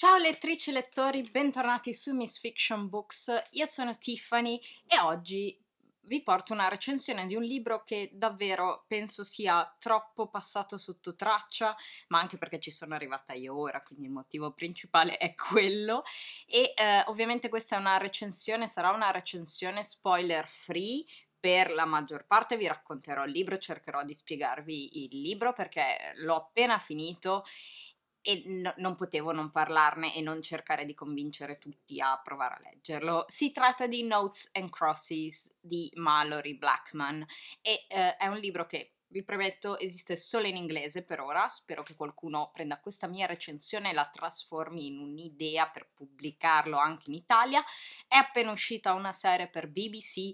Ciao lettrici e lettori, bentornati su Miss Fiction Books. Io sono Tiffany e oggi vi porto una recensione di un libro che davvero penso sia troppo passato sotto traccia, ma anche perché ci sono arrivata io ora, quindi il motivo principale è quello. E eh, ovviamente questa è una recensione, sarà una recensione spoiler free, per la maggior parte vi racconterò il libro, cercherò di spiegarvi il libro perché l'ho appena finito e no, non potevo non parlarne e non cercare di convincere tutti a provare a leggerlo. Si tratta di Notes and Crosses di Mallory Blackman e eh, è un libro che vi premetto, esiste solo in inglese per ora. Spero che qualcuno prenda questa mia recensione e la trasformi in un'idea per pubblicarlo anche in Italia. È appena uscita una serie per BBC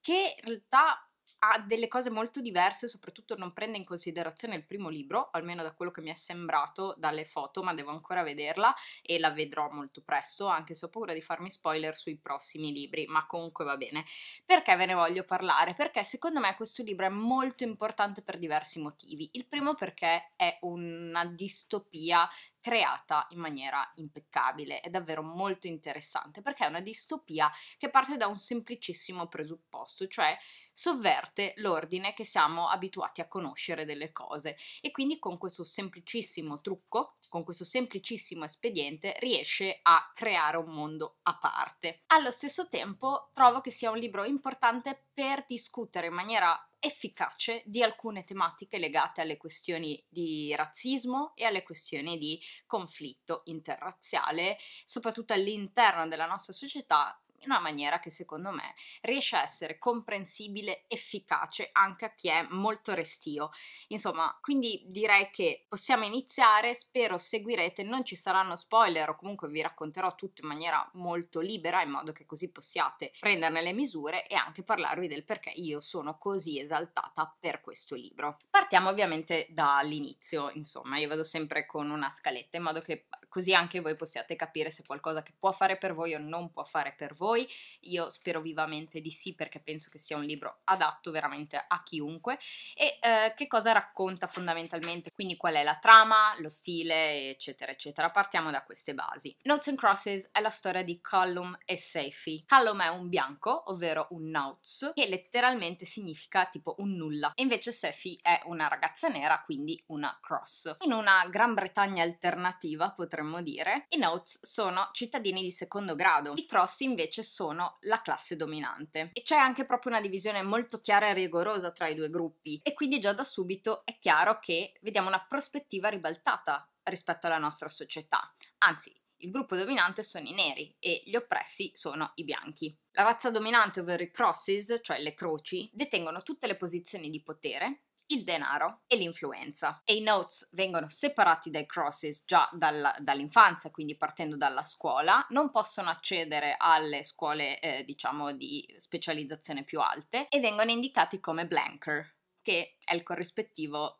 che in realtà ha delle cose molto diverse, soprattutto non prende in considerazione il primo libro, almeno da quello che mi è sembrato dalle foto, ma devo ancora vederla e la vedrò molto presto, anche se ho paura di farmi spoiler sui prossimi libri, ma comunque va bene. Perché ve ne voglio parlare? Perché secondo me questo libro è molto importante per diversi motivi. Il primo perché è una distopia creata in maniera impeccabile, è davvero molto interessante perché è una distopia che parte da un semplicissimo presupposto, cioè sovverte l'ordine che siamo abituati a conoscere delle cose e quindi con questo semplicissimo trucco, con questo semplicissimo espediente riesce a creare un mondo a parte. Allo stesso tempo trovo che sia un libro importante per discutere in maniera efficace di alcune tematiche legate alle questioni di razzismo e alle questioni di conflitto interrazziale, soprattutto all'interno della nostra società in una maniera che secondo me riesce a essere comprensibile, efficace anche a chi è molto restio. Insomma, quindi direi che possiamo iniziare, spero seguirete, non ci saranno spoiler o comunque vi racconterò tutto in maniera molto libera in modo che così possiate prenderne le misure e anche parlarvi del perché io sono così esaltata per questo libro. Partiamo ovviamente dall'inizio, insomma, io vado sempre con una scaletta in modo che così anche voi possiate capire se è qualcosa che può fare per voi o non può fare per voi. Io spero vivamente di sì perché penso che sia un libro adatto veramente a chiunque. E eh, che cosa racconta fondamentalmente? Quindi qual è la trama, lo stile, eccetera, eccetera. Partiamo da queste basi. Notes and Crosses è la storia di Callum e Seifi. Callum è un bianco, ovvero un Nauts, che letteralmente significa tipo un nulla. E invece Seifi è una ragazza nera, quindi una cross. In una Gran Bretagna alternativa potremmo potremmo dire, i Notes sono cittadini di secondo grado, i Cross invece sono la classe dominante. E c'è anche proprio una divisione molto chiara e rigorosa tra i due gruppi, e quindi già da subito è chiaro che vediamo una prospettiva ribaltata rispetto alla nostra società. Anzi, il gruppo dominante sono i neri e gli oppressi sono i bianchi. La razza dominante, ovvero i crosses, cioè le croci, detengono tutte le posizioni di potere il denaro e l'influenza. E i notes vengono separati dai crosses già dalla, dall'infanzia, quindi partendo dalla scuola, non possono accedere alle scuole eh, diciamo di specializzazione più alte e vengono indicati come blanker, che è il corrispettivo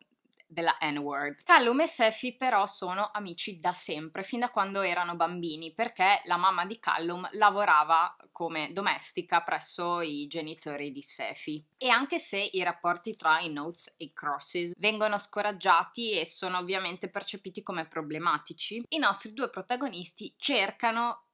della N-Word. Callum e Sephi però sono amici da sempre, fin da quando erano bambini, perché la mamma di Callum lavorava come domestica presso i genitori di Sephi. E anche se i rapporti tra i Notes e i Crosses vengono scoraggiati e sono ovviamente percepiti come problematici, i nostri due protagonisti cercano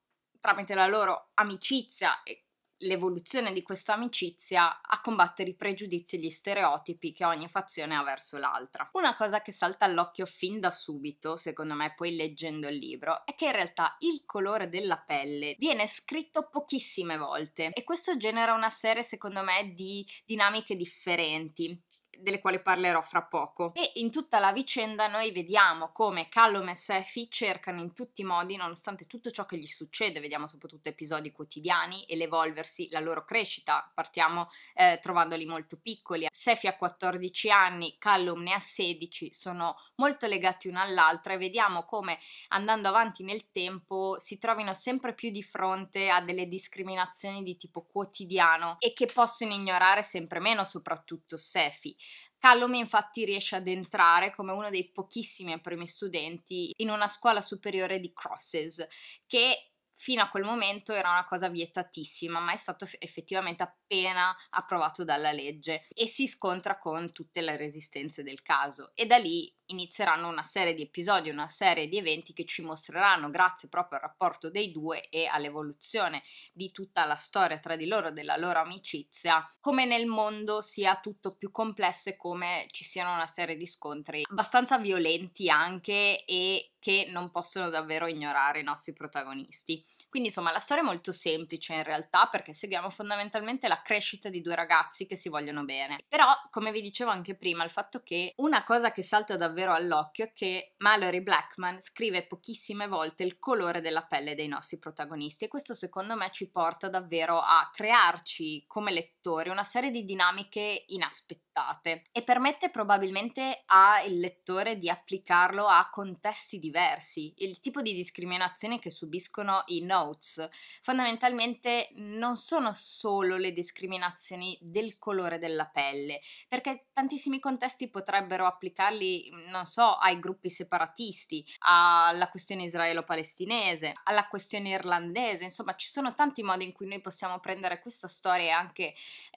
tramite la loro amicizia e l'evoluzione di questa amicizia a combattere i pregiudizi e gli stereotipi che ogni fazione ha verso l'altra. Una cosa che salta all'occhio fin da subito, secondo me poi leggendo il libro, è che in realtà il colore della pelle viene scritto pochissime volte e questo genera una serie secondo me di dinamiche differenti delle quali parlerò fra poco. E in tutta la vicenda noi vediamo come Callum e Sephi cercano in tutti i modi, nonostante tutto ciò che gli succede, vediamo soprattutto episodi quotidiani e l'evolversi, la loro crescita. Partiamo eh, trovandoli molto piccoli. Sephi ha 14 anni, Callum ne ha 16, sono molto legati una all'altra e vediamo come andando avanti nel tempo si trovino sempre più di fronte a delle discriminazioni di tipo quotidiano e che possono ignorare sempre meno soprattutto Sephi. Callum infatti riesce ad entrare come uno dei pochissimi primi studenti in una scuola superiore di Crosses, che fino a quel momento era una cosa vietatissima, ma è stato effettivamente appena approvato dalla legge e si scontra con tutte le resistenze del caso. E da lì inizieranno una serie di episodi, una serie di eventi che ci mostreranno, grazie proprio al rapporto dei due e all'evoluzione di tutta la storia tra di loro, della loro amicizia, come nel mondo sia tutto più complesso e come ci siano una serie di scontri abbastanza violenti anche e che non possono davvero ignorare i nostri protagonisti. Quindi insomma la storia è molto semplice in realtà perché seguiamo fondamentalmente la crescita di due ragazzi che si vogliono bene. Però come vi dicevo anche prima, il fatto che una cosa che salta davvero all'occhio è che Mallory Blackman scrive pochissime volte il colore della pelle dei nostri protagonisti e questo secondo me ci porta davvero a crearci come lettori una serie di dinamiche inaspettate accettate e permette probabilmente al lettore di applicarlo a contesti diversi. Il tipo di discriminazione che subiscono i notes fondamentalmente non sono solo le discriminazioni del colore della pelle, perché tantissimi contesti potrebbero applicarli, non so, ai gruppi separatisti, alla questione israelo-palestinese, alla questione irlandese, insomma ci sono tanti modi in cui noi possiamo prendere questa storia e anche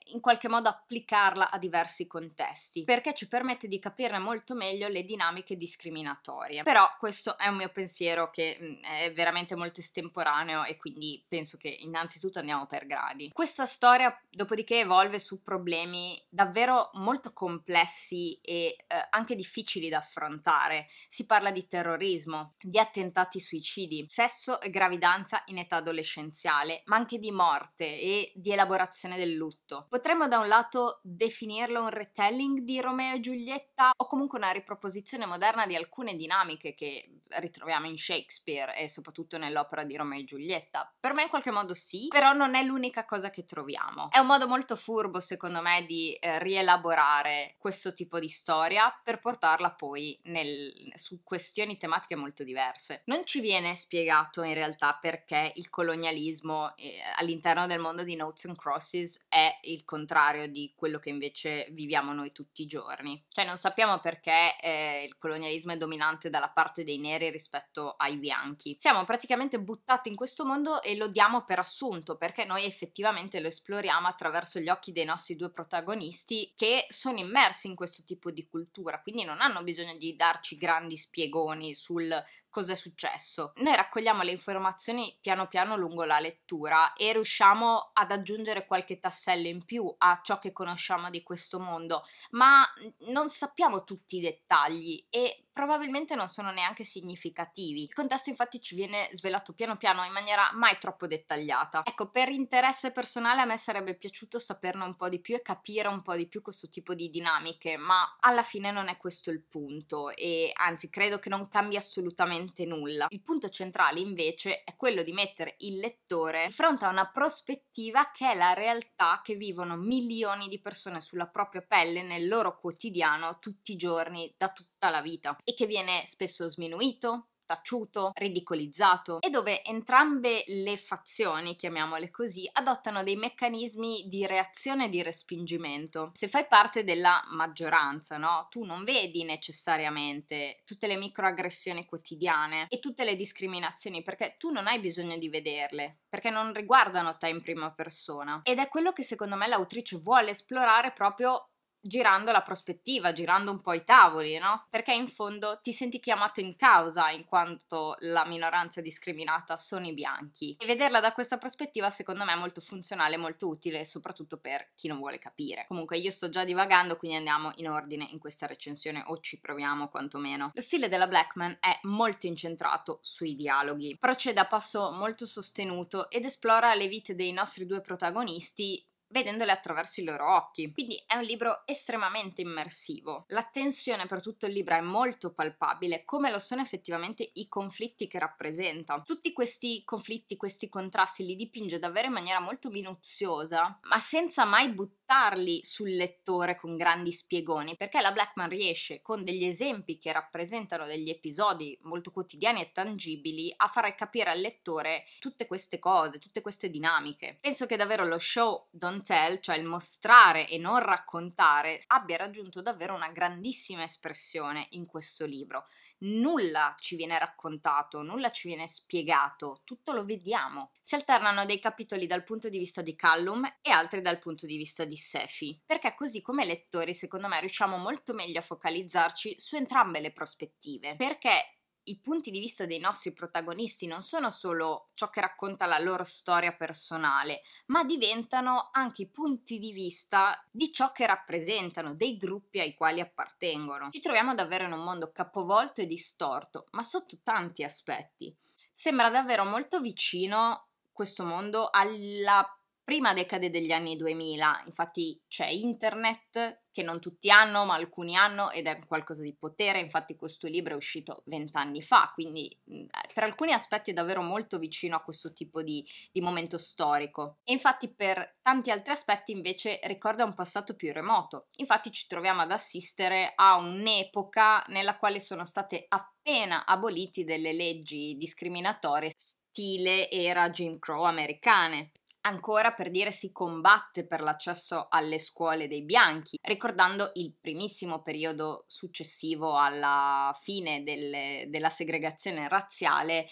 in qualche modo applicarla a diversi contesti, perché ci permette di capirne molto meglio le dinamiche discriminatorie. Però questo è un mio pensiero che mm, è veramente molto estemporaneo e quindi penso che innanzitutto andiamo per gradi. Questa storia dopodiché evolve su problemi davvero molto complessi e eh, anche difficili da affrontare. Si parla di terrorismo, di attentati suicidi, sesso e gravidanza in età adolescenziale, ma anche di morte e di elaborazione del lutto. Potremmo da un lato definirlo un retelling di Romeo e Giulietta o comunque una riproposizione moderna di alcune dinamiche che ritroviamo in Shakespeare e soprattutto nell'opera di Romeo e Giulietta. Per me in qualche modo sì, però non è l'unica cosa che troviamo. È un modo molto furbo secondo me di eh, rielaborare questo tipo di storia per portarla poi nel, su questioni tematiche molto diverse. Non ci viene spiegato in realtà perché il colonialismo eh, all'interno del mondo di Notes and Crosses è il contrario di quello che invece viviamo noi tutti i giorni. Cioè non sappiamo perché eh, il colonialismo è dominante dalla parte dei neri rispetto ai bianchi. Siamo praticamente buttati in questo mondo e lo diamo per assunto perché noi effettivamente lo esploriamo attraverso gli occhi dei nostri due protagonisti che sono immersi in questo tipo di cultura, quindi non hanno bisogno di darci grandi spiegoni sul cos'è successo. Noi raccogliamo le informazioni piano piano lungo la lettura e riusciamo ad aggiungere qualche tassello in più a ciò che conosciamo di questo mondo, ma non sappiamo tutti i dettagli e probabilmente non sono neanche significativi. Il contesto infatti ci viene svelato piano piano in maniera mai troppo dettagliata. Ecco, per interesse personale a me sarebbe piaciuto saperne un po' di più e capire un po' di più questo tipo di dinamiche, ma alla fine non è questo il punto e anzi credo che non cambi assolutamente nulla. Il punto centrale invece è quello di mettere il lettore di fronte a una prospettiva che è la realtà che vivono milioni di persone sulla propria pelle nel loro quotidiano tutti i giorni da tutti tutta la vita e che viene spesso sminuito, tacciuto, ridicolizzato e dove entrambe le fazioni, chiamiamole così, adottano dei meccanismi di reazione e di respingimento. Se fai parte della maggioranza, no, tu non vedi necessariamente tutte le microaggressioni quotidiane e tutte le discriminazioni perché tu non hai bisogno di vederle, perché non riguardano te in prima persona. Ed è quello che secondo me l'autrice vuole esplorare proprio girando la prospettiva, girando un po' i tavoli, no? Perché in fondo ti senti chiamato in causa in quanto la minoranza discriminata sono i bianchi. E vederla da questa prospettiva secondo me è molto funzionale, molto utile, soprattutto per chi non vuole capire. Comunque io sto già divagando, quindi andiamo in ordine in questa recensione o ci proviamo quantomeno. Lo stile della Blackman è molto incentrato sui dialoghi. Procede a passo molto sostenuto ed esplora le vite dei nostri due protagonisti vedendole attraverso i loro occhi. Quindi è un libro estremamente immersivo. L'attenzione per tutto il libro è molto palpabile, come lo sono effettivamente i conflitti che rappresenta. Tutti questi conflitti, questi contrasti li dipinge davvero in maniera molto minuziosa, ma senza mai buttarli sul lettore con grandi spiegoni, perché la Blackman riesce con degli esempi che rappresentano degli episodi molto quotidiani e tangibili a far capire al lettore tutte queste cose, tutte queste dinamiche. Penso che davvero lo show Don't tell, cioè il mostrare e non raccontare, abbia raggiunto davvero una grandissima espressione in questo libro. Nulla ci viene raccontato, nulla ci viene spiegato, tutto lo vediamo. Si alternano dei capitoli dal punto di vista di Callum e altri dal punto di vista di Sefi, perché così come lettori, secondo me, riusciamo molto meglio a focalizzarci su entrambe le prospettive, perché i punti di vista dei nostri protagonisti non sono solo ciò che racconta la loro storia personale, ma diventano anche i punti di vista di ciò che rappresentano, dei gruppi ai quali appartengono. Ci troviamo davvero in un mondo capovolto e distorto, ma sotto tanti aspetti. Sembra davvero molto vicino questo mondo alla prima decade degli anni 2000, infatti c'è internet che non tutti hanno ma alcuni hanno ed è qualcosa di potere, infatti questo libro è uscito vent'anni fa, quindi mm, eh, per alcuni aspetti è davvero molto vicino a questo tipo di, di momento storico e infatti per tanti altri aspetti invece ricorda un passato più remoto, infatti ci troviamo ad assistere a un'epoca nella quale sono state appena aboliti delle leggi discriminatorie stile era Jim Crow americane. Ancora per dire si combatte per l'accesso alle scuole dei bianchi, ricordando il primissimo periodo successivo alla fine delle, della segregazione razziale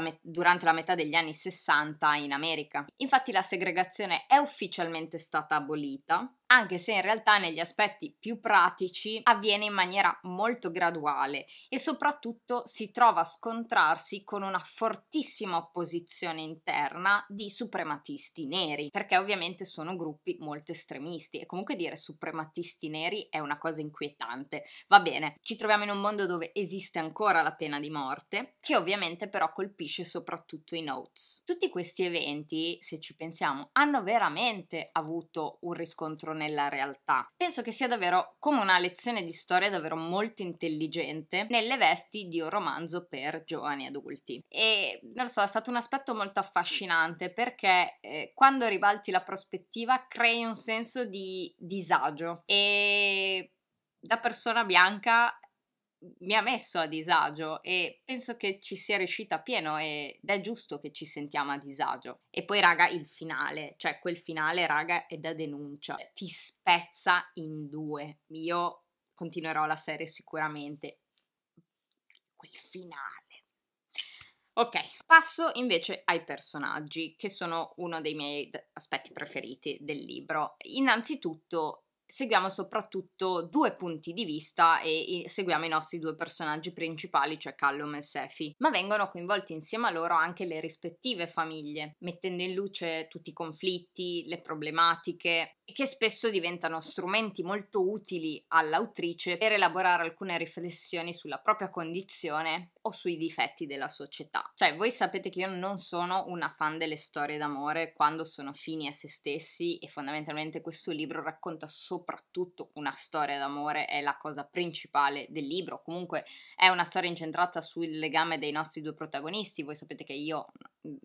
met- durante la metà degli anni 60 in America. Infatti la segregazione è ufficialmente stata abolita, anche se in realtà negli aspetti più pratici avviene in maniera molto graduale e soprattutto si trova a scontrarsi con una fortissima opposizione interna di suprematisti neri, perché ovviamente sono gruppi molto estremisti e comunque dire suprematisti neri è una cosa inquietante. Va bene, ci troviamo in un mondo dove esiste ancora la pena di morte, che ovviamente però colpisce soprattutto i notes. Tutti questi eventi, se ci pensiamo, hanno veramente avuto un riscontro nella realtà. Penso che sia davvero come una lezione di storia davvero molto intelligente nelle vesti di un romanzo per giovani adulti. E non lo so, è stato un aspetto molto affascinante perché eh, quando ribalti la prospettiva crei un senso di disagio e da persona bianca mi ha messo a disagio e penso che ci sia riuscita pieno ed è giusto che ci sentiamo a disagio. E poi raga il finale, cioè quel finale raga è da denuncia, ti spezza in due. Io continuerò la serie sicuramente. Quel finale. Ok, passo invece ai personaggi, che sono uno dei miei aspetti preferiti del libro. Innanzitutto seguiamo soprattutto due punti di vista e, e seguiamo i nostri due personaggi principali, cioè Callum e Sefi, ma vengono coinvolti insieme a loro anche le rispettive famiglie, mettendo in luce tutti i conflitti, le problematiche, che spesso diventano strumenti molto utili all'autrice per elaborare alcune riflessioni sulla propria condizione o sui difetti della società. Cioè, voi sapete che io non sono una fan delle storie d'amore quando sono fini a se stessi e fondamentalmente questo libro racconta soprattutto una storia d'amore, è la cosa principale del libro, comunque è una storia incentrata sul legame dei nostri due protagonisti. Voi sapete che io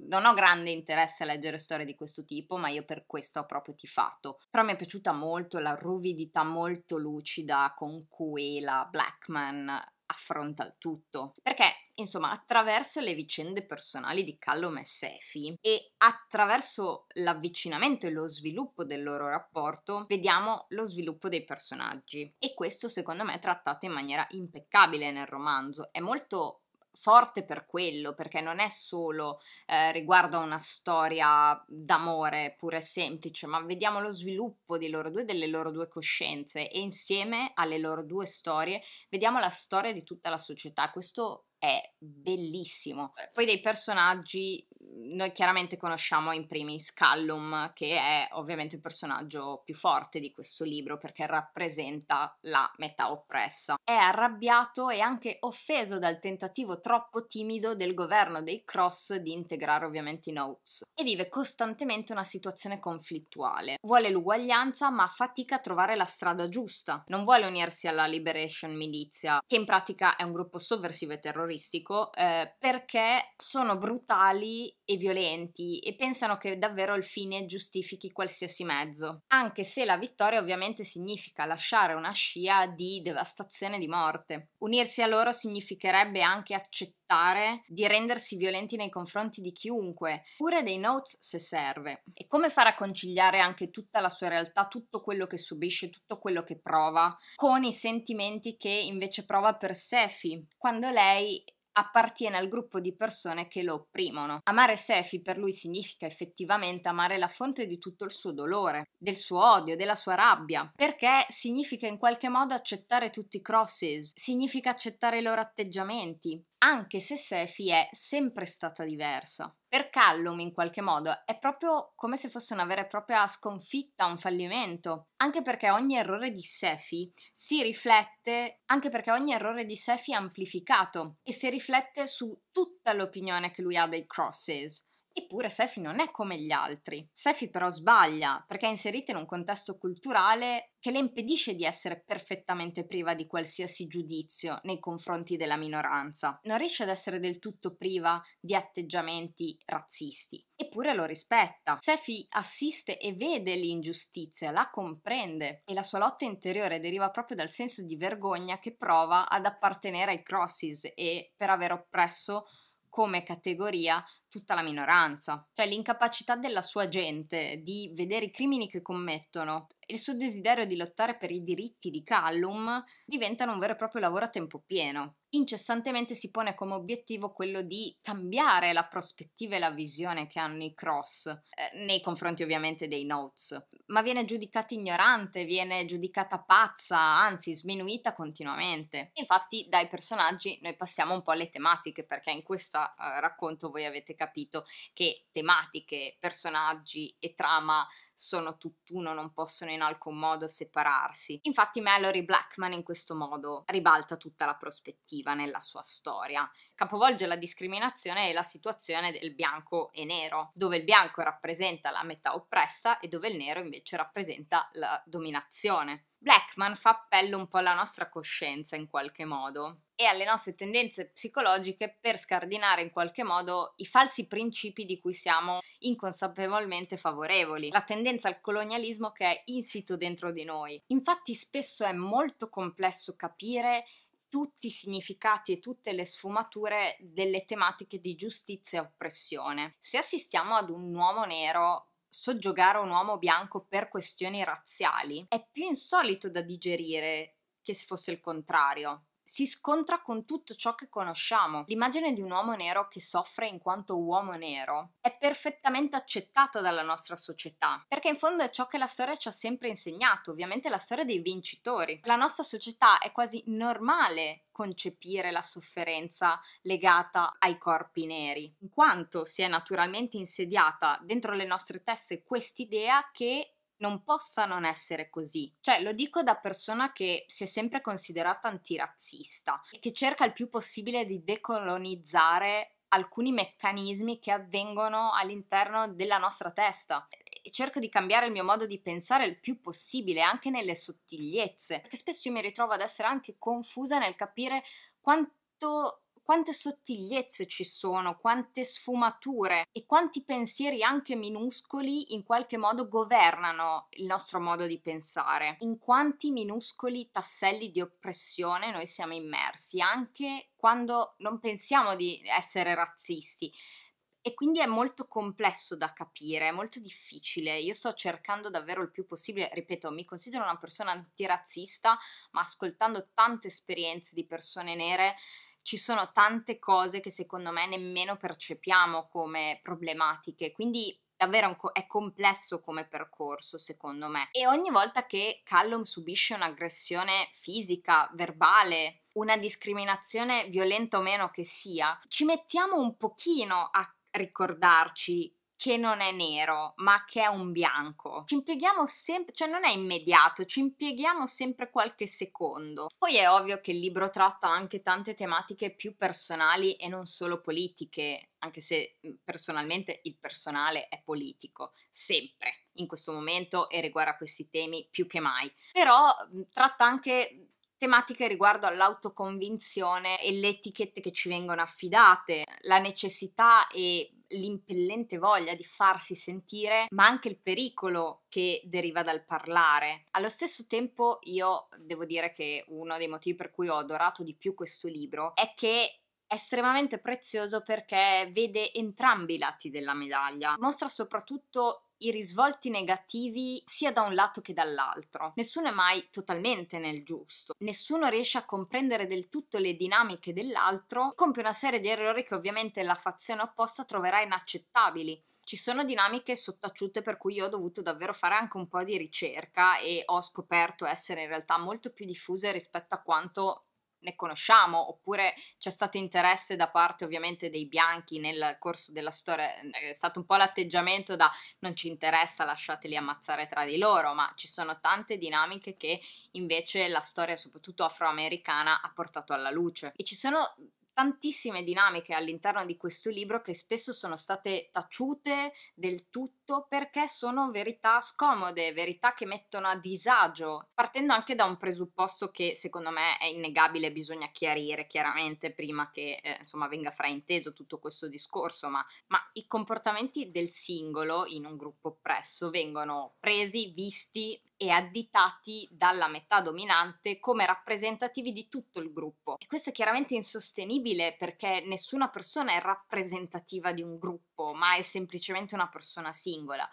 non ho grande interesse a leggere storie di questo tipo, ma io per questo ho proprio tifato. Però mi è piaciuta molto la ruvidità molto lucida con cui la Blackman affronta il tutto. Perché, insomma, attraverso le vicende personali di Callum e Sefi e attraverso l'avvicinamento e lo sviluppo del loro rapporto, vediamo lo sviluppo dei personaggi. E questo, secondo me, è trattato in maniera impeccabile nel romanzo. È molto forte per quello, perché non è solo eh, riguardo a una storia d'amore pure semplice, ma vediamo lo sviluppo di loro due, delle loro due coscienze e insieme alle loro due storie vediamo la storia di tutta la società. Questo è bellissimo. Eh. Poi dei personaggi noi chiaramente conosciamo in primis Callum, che è ovviamente il personaggio più forte di questo libro perché rappresenta la metà oppressa. È arrabbiato e anche offeso dal tentativo troppo timido del governo dei Cross di integrare ovviamente i Notes e vive costantemente una situazione conflittuale. Vuole l'uguaglianza ma fatica a trovare la strada giusta. Non vuole unirsi alla Liberation Milizia, che in pratica è un gruppo sovversivo e terroristico, eh, perché sono brutali e violenti e pensano che davvero il fine giustifichi qualsiasi mezzo, anche se la vittoria ovviamente significa lasciare una scia di devastazione e di morte. Unirsi a loro significherebbe anche accettare di rendersi violenti nei confronti di chiunque, pure dei notes se serve. E come farà a conciliare anche tutta la sua realtà, tutto quello che subisce, tutto quello che prova, con i sentimenti che invece prova per Sefi, quando lei appartiene al gruppo di persone che lo opprimono. Amare Sefi per lui significa effettivamente amare la fonte di tutto il suo dolore, del suo odio, della sua rabbia, perché significa in qualche modo accettare tutti i crosses, significa accettare i loro atteggiamenti, anche se Sefi è sempre stata diversa per Callum in qualche modo è proprio come se fosse una vera e propria sconfitta, un fallimento, anche perché ogni errore di Sefi si riflette, anche perché ogni errore di Sefi è amplificato e si riflette su tutta l'opinione che lui ha dei crosses. Eppure Sefi non è come gli altri. Sefi però sbaglia perché è inserita in un contesto culturale che le impedisce di essere perfettamente priva di qualsiasi giudizio nei confronti della minoranza. Non riesce ad essere del tutto priva di atteggiamenti razzisti, eppure lo rispetta. Sefi assiste e vede l'ingiustizia, la comprende e la sua lotta interiore deriva proprio dal senso di vergogna che prova ad appartenere ai Crosses e per aver oppresso come categoria tutta la minoranza, cioè l'incapacità della sua gente di vedere i crimini che commettono il suo desiderio di lottare per i diritti di Callum diventano un vero e proprio lavoro a tempo pieno incessantemente si pone come obiettivo quello di cambiare la prospettiva e la visione che hanno i cross, eh, nei confronti ovviamente dei notes, ma viene giudicata ignorante, viene giudicata pazza, anzi sminuita continuamente. Infatti dai personaggi noi passiamo un po' alle tematiche, perché in questo eh, racconto voi avete capito che tematiche, personaggi e trama sono tutt'uno, non possono in alcun modo separarsi. Infatti Mallory Blackman in questo modo ribalta tutta la prospettiva nella sua storia. Capovolge la discriminazione e la situazione del bianco e nero, dove il bianco rappresenta la metà oppressa e dove il nero invece rappresenta la dominazione. Blackman fa appello un po' alla nostra coscienza in qualche modo e alle nostre tendenze psicologiche per scardinare in qualche modo i falsi principi di cui siamo inconsapevolmente favorevoli, la tendenza al colonialismo che è insito dentro di noi. Infatti spesso è molto complesso capire tutti i significati e tutte le sfumature delle tematiche di giustizia e oppressione. Se assistiamo ad un uomo nero soggiogare un uomo bianco per questioni razziali è più insolito da digerire che se fosse il contrario si scontra con tutto ciò che conosciamo. L'immagine di un uomo nero che soffre in quanto uomo nero è perfettamente accettata dalla nostra società, perché in fondo è ciò che la storia ci ha sempre insegnato, ovviamente la storia dei vincitori. La nostra società è quasi normale concepire la sofferenza legata ai corpi neri, in quanto si è naturalmente insediata dentro le nostre teste quest'idea che non possa non essere così. Cioè, lo dico da persona che si è sempre considerata antirazzista e che cerca il più possibile di decolonizzare alcuni meccanismi che avvengono all'interno della nostra testa. E cerco di cambiare il mio modo di pensare il più possibile, anche nelle sottigliezze, perché spesso io mi ritrovo ad essere anche confusa nel capire quanto quante sottigliezze ci sono, quante sfumature e quanti pensieri anche minuscoli in qualche modo governano il nostro modo di pensare, in quanti minuscoli tasselli di oppressione noi siamo immersi, anche quando non pensiamo di essere razzisti. E quindi è molto complesso da capire, è molto difficile. Io sto cercando davvero il più possibile, ripeto, mi considero una persona antirazzista, ma ascoltando tante esperienze di persone nere ci sono tante cose che secondo me nemmeno percepiamo come problematiche, quindi davvero è complesso come percorso secondo me e ogni volta che Callum subisce un'aggressione fisica, verbale, una discriminazione violenta o meno che sia, ci mettiamo un pochino a ricordarci che non è nero, ma che è un bianco. Ci impieghiamo sempre, cioè non è immediato, ci impieghiamo sempre qualche secondo. Poi è ovvio che il libro tratta anche tante tematiche più personali e non solo politiche, anche se mhmm, personalmente il personale è politico, sempre in questo momento e riguarda questi temi più che mai. Però mhmm, tratta anche tematiche riguardo all'autoconvinzione e le etichette che ci vengono affidate, la necessità e l'impellente voglia di farsi sentire, ma anche il pericolo che deriva dal parlare. Allo stesso tempo io devo dire che uno dei motivi per cui ho adorato di più questo libro è che è estremamente prezioso perché vede entrambi i lati della medaglia. Mostra soprattutto i risvolti negativi sia da un lato che dall'altro. Nessuno è mai totalmente nel giusto, nessuno riesce a comprendere del tutto le dinamiche dell'altro, compie una serie di errori che ovviamente la fazione opposta troverà inaccettabili ci sono dinamiche sottaciute per cui io ho dovuto davvero fare anche un po' di ricerca e ho scoperto essere in realtà molto più diffuse rispetto a quanto ne conosciamo, oppure c'è stato interesse da parte ovviamente dei bianchi nel corso della storia, è stato un po' l'atteggiamento da non ci interessa, lasciateli ammazzare tra di loro, ma ci sono tante dinamiche che invece la storia, soprattutto afroamericana, ha portato alla luce. E ci sono tantissime dinamiche all'interno di questo libro che spesso sono state taciute, del tutto soprattutto perché sono verità scomode, verità che mettono a disagio, partendo anche da un presupposto che secondo me è innegabile, bisogna chiarire chiaramente prima che eh, insomma venga frainteso tutto questo discorso, ma, ma i comportamenti del singolo in un gruppo oppresso vengono presi, visti, e additati dalla metà dominante come rappresentativi di tutto il gruppo. E questo è chiaramente insostenibile perché nessuna persona è rappresentativa di un gruppo gruppo, ma è semplicemente una persona singola.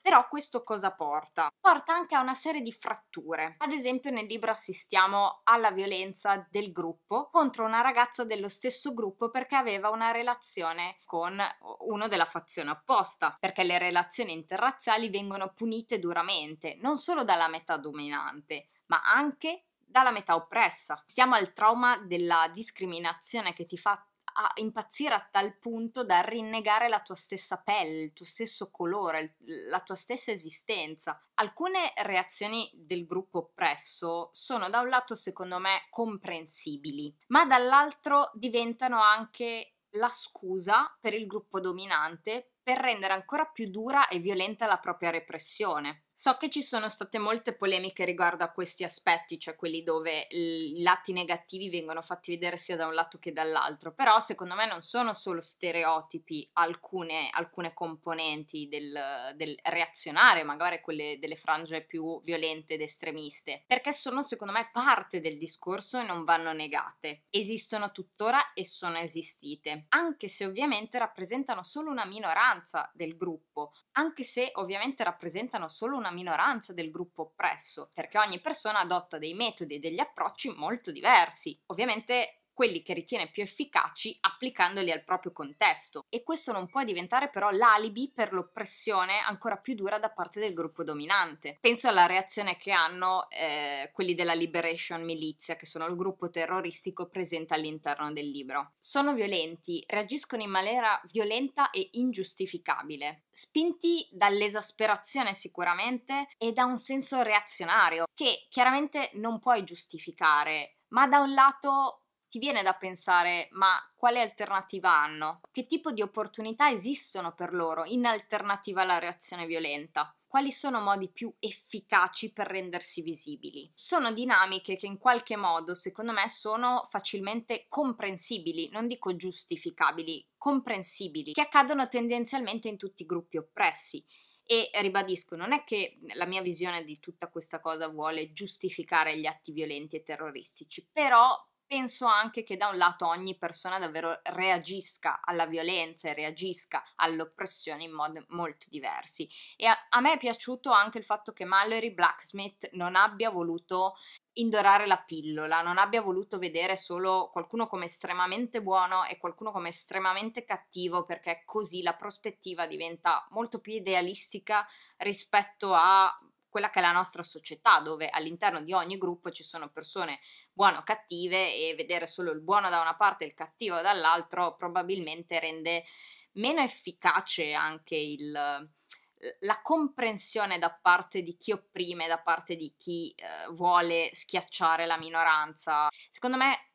Però questo cosa porta? Porta anche a una serie di fratture. Ad esempio nel libro assistiamo alla violenza del gruppo contro una ragazza dello stesso gruppo perché aveva una relazione con uno della fazione opposta, perché le relazioni interrazziali vengono punite duramente, non solo dalla metà dominante, ma anche dalla metà oppressa. Siamo al trauma della discriminazione che ti fa a impazzire a tal punto da rinnegare la tua stessa pelle, il tuo stesso colore, la tua stessa esistenza. Alcune reazioni del gruppo oppresso sono da un lato secondo me comprensibili, ma dall'altro diventano anche la scusa per il gruppo dominante per rendere ancora più dura e violenta la propria repressione. So che ci sono state molte polemiche riguardo a questi aspetti, cioè quelli dove i lati negativi vengono fatti vedere sia da un lato che dall'altro, però secondo me non sono solo stereotipi alcune, alcune componenti del, del, reazionare, magari quelle delle frange più violente ed estremiste, perché sono secondo me parte del discorso e non vanno negate. Esistono tuttora e sono esistite, anche se ovviamente rappresentano solo una minoranza del gruppo, anche se ovviamente rappresentano solo una minoranza del gruppo oppresso, perché ogni persona adotta dei metodi e degli approcci molto diversi. Ovviamente quelli che ritiene più efficaci applicandoli al proprio contesto e questo non può diventare però l'alibi per l'oppressione ancora più dura da parte del gruppo dominante. Penso alla reazione che hanno eh, quelli della Liberation Milizia, che sono il gruppo terroristico presente all'interno del libro. Sono violenti, reagiscono in maniera violenta e ingiustificabile, spinti dall'esasperazione sicuramente e da un senso reazionario che chiaramente non puoi giustificare ma da un lato ti viene da pensare ma quale alternativa hanno? Che tipo di opportunità esistono per loro in alternativa alla reazione violenta? Quali sono modi più efficaci per rendersi visibili? Sono dinamiche che in qualche modo, secondo me, sono facilmente comprensibili, non dico giustificabili, comprensibili, che accadono tendenzialmente in tutti i gruppi oppressi. E ribadisco, non è che la mia visione di tutta questa cosa vuole giustificare gli atti violenti e terroristici, però penso anche che da un lato ogni persona davvero reagisca alla violenza e reagisca all'oppressione in modi molto diversi. E a, a me è piaciuto anche il fatto che Mallory Blacksmith non abbia voluto indorare la pillola, non abbia voluto vedere solo qualcuno come estremamente buono e qualcuno come estremamente cattivo, perché così la prospettiva diventa molto più idealistica rispetto a quella che è la nostra società, dove all'interno di ogni gruppo ci sono persone buone o cattive e vedere solo il buono da una parte e il cattivo dall'altro probabilmente rende meno efficace anche il, la comprensione da parte di chi opprime, da parte di chi eh, vuole schiacciare la minoranza. Secondo me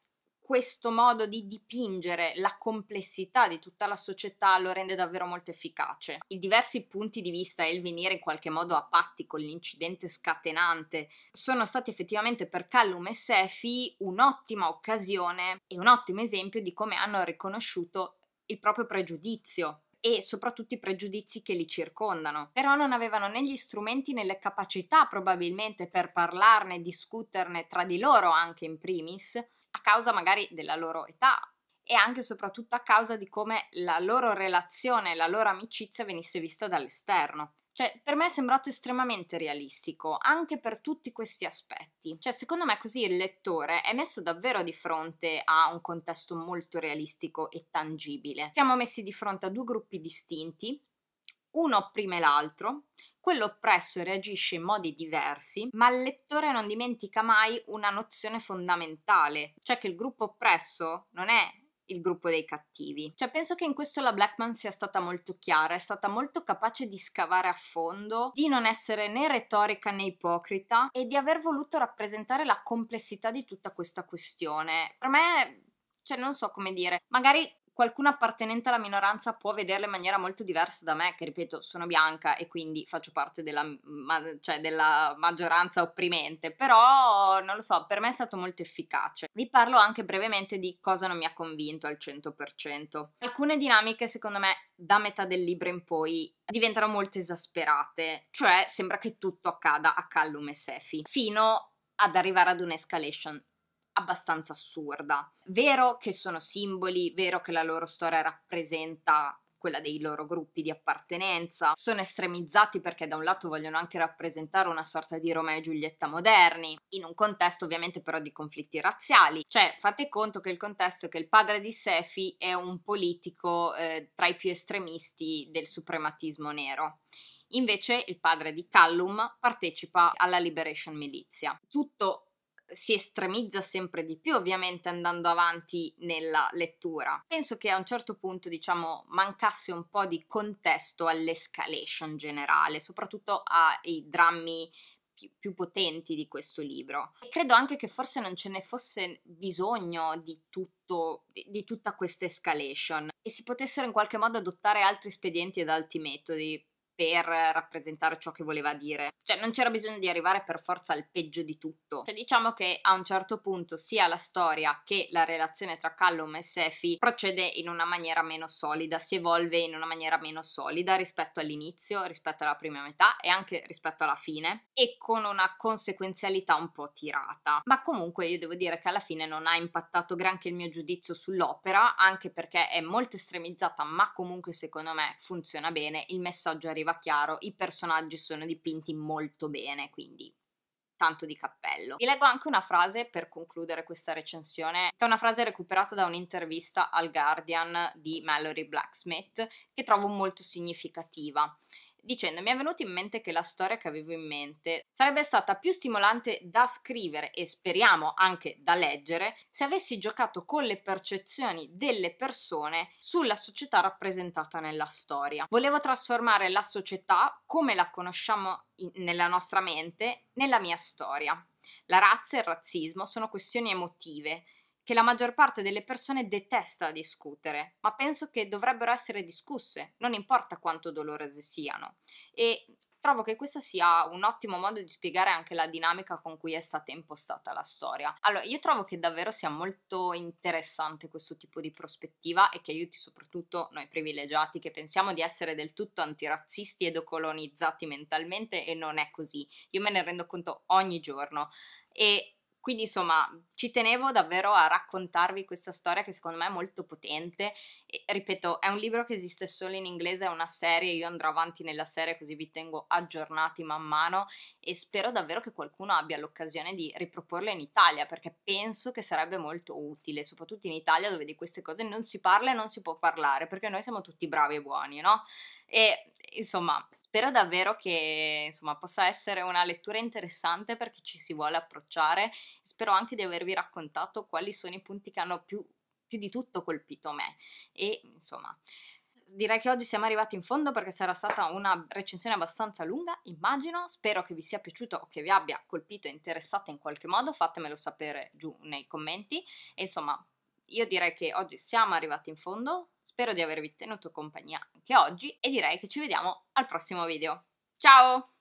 questo modo di dipingere la complessità di tutta la società lo rende davvero molto efficace. I diversi punti di vista e il venire in qualche modo a patti con l'incidente scatenante, sono stati effettivamente per Callum e Sefi un'ottima occasione e un ottimo esempio di come hanno riconosciuto il proprio pregiudizio e soprattutto i pregiudizi che li circondano. Però non avevano né gli strumenti né le capacità probabilmente per parlarne, discuterne tra di loro anche in primis, a causa magari della loro età e anche e soprattutto a causa di come la loro relazione, la loro amicizia venisse vista dall'esterno. Cioè, per me è sembrato estremamente realistico, anche per tutti questi aspetti. Cioè, secondo me così il lettore è messo davvero di fronte a un contesto molto realistico e tangibile. Siamo messi di fronte a due gruppi distinti, uno opprime l'altro, quello oppresso reagisce in modi diversi, ma il lettore non dimentica mai una nozione fondamentale, cioè che il gruppo oppresso non è il gruppo dei cattivi. Cioè, penso che in questo la Blackman sia stata molto chiara, è stata molto capace di scavare a fondo, di non essere né retorica né ipocrita e di aver voluto rappresentare la complessità di tutta questa questione. Per me cioè non so come dire, magari qualcuno appartenente alla minoranza può vederla in maniera molto diversa da me, che ripeto sono bianca e quindi faccio parte della, ma- cioè della, maggioranza opprimente, però non lo so, per me è stato molto efficace. Vi parlo anche brevemente di cosa non mi ha convinto al 100%. Alcune dinamiche secondo me da metà del libro in poi diventano molto esasperate, cioè sembra che tutto accada a Callum e Sefi, fino ad arrivare ad un'escalation abbastanza assurda. Vero che sono simboli, vero che la loro storia rappresenta quella dei loro gruppi di appartenenza. Sono estremizzati perché da un lato vogliono anche rappresentare una sorta di Romeo e Giulietta moderni, in un contesto ovviamente però di conflitti razziali. Cioè, fate conto che il contesto è che il padre di Sefi è un politico eh, tra i più estremisti del suprematismo nero. Invece il padre di Callum partecipa alla Liberation Milizia. Tutto si estremizza sempre di più ovviamente andando avanti nella lettura. Penso che a un certo punto diciamo mancasse un po' di contesto all'escalation generale, soprattutto ai drammi più, più, potenti di questo libro. E credo anche che forse non ce ne fosse bisogno di, tutto, di, di tutta questa escalation e si potessero in qualche modo adottare altri spedienti ed altri metodi per rappresentare ciò che voleva dire. Cioè non c'era bisogno di arrivare per forza al peggio di tutto. Cioè diciamo che a un certo punto sia la storia che la relazione tra Callum e Sefi procede in una maniera meno solida, si evolve in una maniera meno solida rispetto all'inizio, rispetto alla prima metà e anche rispetto alla fine e con una conseguenzialità un po' tirata. Ma comunque io devo dire che alla fine non ha impattato granché il mio giudizio sull'opera, anche perché è molto estremizzata, ma comunque secondo me funziona bene, il messaggio arriva arriva chiaro, i personaggi sono dipinti molto bene, quindi tanto di cappello. Vi leggo anche una frase per concludere questa recensione, che è una frase recuperata da un'intervista al Guardian di Mallory Blacksmith, che trovo molto significativa dicendo mi è venuto in mente che la storia che avevo in mente sarebbe stata più stimolante da scrivere e speriamo anche da leggere se avessi giocato con le percezioni delle persone sulla società rappresentata nella storia. Volevo trasformare la società come la conosciamo in, nella nostra mente nella mia storia. La razza e il razzismo sono questioni emotive che la maggior parte delle persone detesta discutere, ma penso che dovrebbero essere discusse, non importa quanto dolorose siano. E trovo che questo sia un ottimo modo di spiegare anche la dinamica con cui è stata impostata la storia. Allora, io trovo che davvero sia molto interessante questo tipo di prospettiva e che aiuti soprattutto noi privilegiati che pensiamo di essere del tutto antirazzisti e decolonizzati mentalmente e non è così. Io me ne rendo conto ogni giorno e quindi insomma ci tenevo davvero a raccontarvi questa storia che secondo me è molto potente. E, ripeto, è un libro che esiste solo in inglese, è una serie, io andrò avanti nella serie così vi tengo aggiornati man mano e spero davvero che qualcuno abbia l'occasione di riproporla in Italia perché penso che sarebbe molto utile, soprattutto in Italia dove di queste cose non si parla e non si può parlare perché noi siamo tutti bravi e buoni, no? E insomma Spero davvero che insomma, possa essere una lettura interessante per chi ci si vuole approcciare. Spero anche di avervi raccontato quali sono i punti che hanno più, più di tutto colpito me. E insomma, direi che oggi siamo arrivati in fondo perché sarà stata una recensione abbastanza lunga, immagino. Spero che vi sia piaciuto o che vi abbia colpito e interessato in qualche modo. Fatemelo sapere giù nei commenti. E insomma, io direi che oggi siamo arrivati in fondo. Spero di avervi tenuto compagnia anche oggi e direi che ci vediamo al prossimo video. Ciao!